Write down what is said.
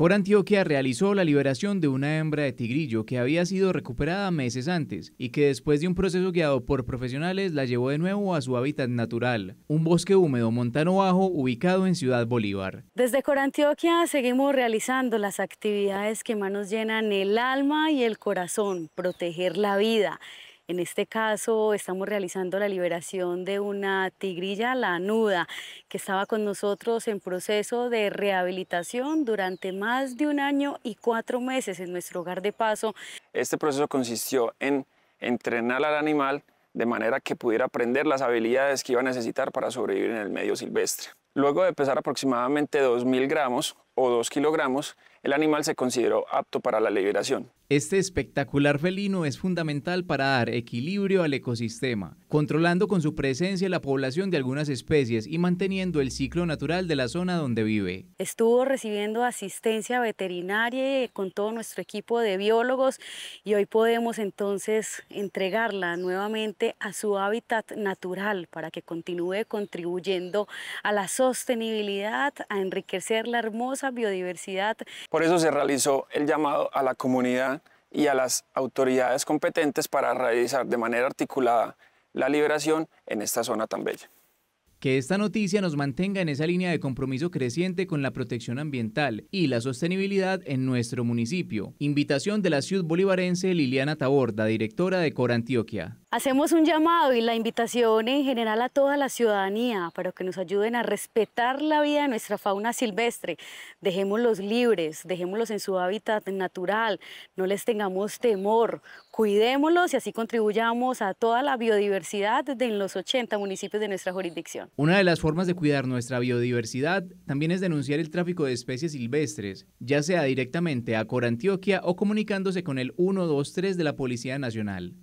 Corantioquia realizó la liberación de una hembra de tigrillo que había sido recuperada meses antes y que después de un proceso guiado por profesionales la llevó de nuevo a su hábitat natural, un bosque húmedo montano bajo ubicado en Ciudad Bolívar. Desde Corantioquia seguimos realizando las actividades que más nos llenan el alma y el corazón, proteger la vida. En este caso estamos realizando la liberación de una tigrilla lanuda que estaba con nosotros en proceso de rehabilitación durante más de un año y cuatro meses en nuestro hogar de paso. Este proceso consistió en entrenar al animal de manera que pudiera aprender las habilidades que iba a necesitar para sobrevivir en el medio silvestre. Luego de pesar aproximadamente 2.000 gramos, o dos kilogramos, el animal se consideró apto para la liberación. Este espectacular felino es fundamental para dar equilibrio al ecosistema, controlando con su presencia la población de algunas especies y manteniendo el ciclo natural de la zona donde vive. Estuvo recibiendo asistencia veterinaria con todo nuestro equipo de biólogos y hoy podemos entonces entregarla nuevamente a su hábitat natural para que continúe contribuyendo a la sostenibilidad, a enriquecer la hermosa biodiversidad. Por eso se realizó el llamado a la comunidad y a las autoridades competentes para realizar de manera articulada la liberación en esta zona tan bella. Que esta noticia nos mantenga en esa línea de compromiso creciente con la protección ambiental y la sostenibilidad en nuestro municipio. Invitación de la ciudad bolivarense Liliana Taborda, directora de Cora Antioquia. Hacemos un llamado y la invitación en general a toda la ciudadanía para que nos ayuden a respetar la vida de nuestra fauna silvestre. Dejémoslos libres, dejémoslos en su hábitat natural, no les tengamos temor, cuidémoslos y así contribuyamos a toda la biodiversidad de los 80 municipios de nuestra jurisdicción. Una de las formas de cuidar nuestra biodiversidad también es denunciar el tráfico de especies silvestres, ya sea directamente a Corantioquia o comunicándose con el 123 de la Policía Nacional.